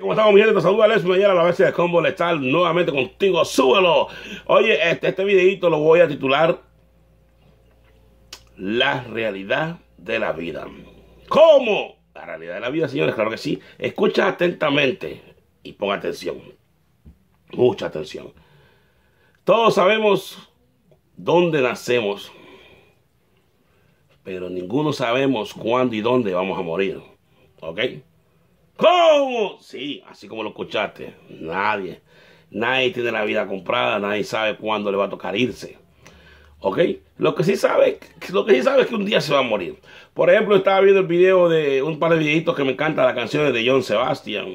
¿Cómo estamos, mi gente? Te saluda Alex a la vez de Combo Letal, nuevamente contigo. ¡Súbelo! Oye, este, este videito lo voy a titular La realidad de la vida. ¿Cómo? La realidad de la vida, señores, claro que sí. Escucha atentamente y ponga atención. Mucha atención. Todos sabemos dónde nacemos, pero ninguno sabemos cuándo y dónde vamos a morir. ¿Ok? ¿Cómo? Sí, así como lo escuchaste. Nadie. Nadie tiene la vida comprada, nadie sabe cuándo le va a tocar irse. ¿Ok? Lo que sí sabe, lo que sí sabe es que un día se va a morir. Por ejemplo, estaba viendo el video de un par de videitos que me encantan, las canciones de John Sebastian.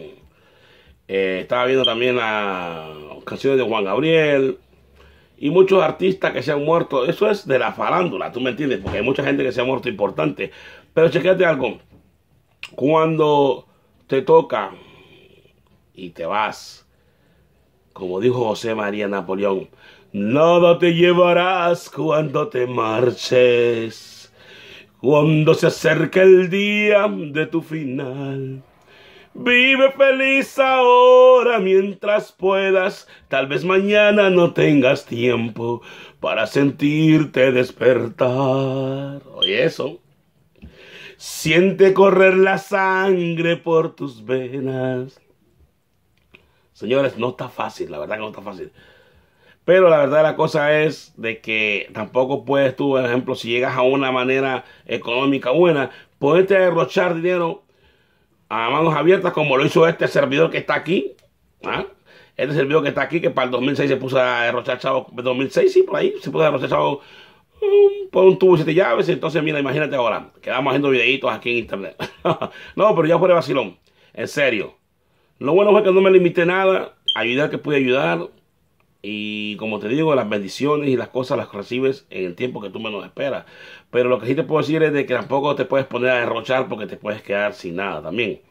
Eh, estaba viendo también las canciones de Juan Gabriel. Y muchos artistas que se han muerto. Eso es de la farándula, ¿tú me entiendes? Porque hay mucha gente que se ha muerto importante. Pero chequete algo. Cuando te toca y te vas. Como dijo José María Napoleón, nada te llevarás cuando te marches, cuando se acerque el día de tu final. Vive feliz ahora mientras puedas, tal vez mañana no tengas tiempo para sentirte despertar. Oye eso. Siente correr la sangre por tus venas. Señores, no está fácil, la verdad que no está fácil. Pero la verdad la cosa es de que tampoco puedes tú, por ejemplo, si llegas a una manera económica buena, puedes derrochar dinero a manos abiertas como lo hizo este servidor que está aquí. ¿ah? Este servidor que está aquí, que para el 2006 se puso a derrochar chavos, 2006 sí, por ahí, se puso a derrochar chavos por un tubo y te llaves. Entonces, mira, imagínate ahora. Quedamos haciendo videitos aquí en internet. no, pero ya fue vacilón. En serio. Lo bueno fue que no me limité nada. Ayudar que pude ayudar. Y como te digo, las bendiciones y las cosas las recibes en el tiempo que tú menos esperas. Pero lo que sí te puedo decir es de que tampoco te puedes poner a derrochar porque te puedes quedar sin nada también.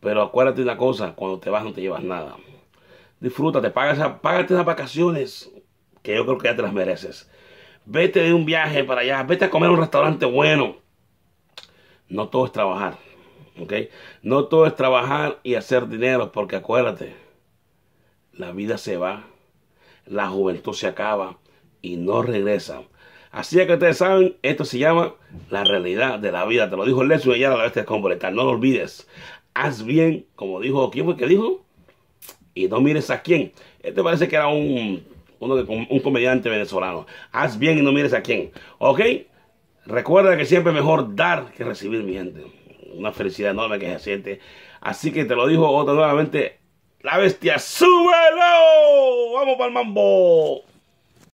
Pero acuérdate una cosa, cuando te vas no te llevas nada. Disfrútate, págate, las vacaciones, que yo creo que ya te las mereces vete de un viaje para allá, vete a comer a un restaurante bueno. No todo es trabajar, ¿ok? No todo es trabajar y hacer dinero, porque acuérdate, la vida se va, la juventud se acaba y no regresa. Así es que ustedes saben, esto se llama la realidad de la vida. Te lo dijo Lesu y a la bestia completar. No lo olvides. Haz bien, como dijo, ¿quién fue que dijo? Y no mires a quién. Este parece que era un uno de, un, comediante venezolano. Haz bien y no mires a quién. ¿Ok? Recuerda que siempre mejor dar que recibir, mi gente. Una felicidad enorme que se siente. Así que te lo dijo otra nuevamente. La bestia, súbelo. Vamos para el mambo.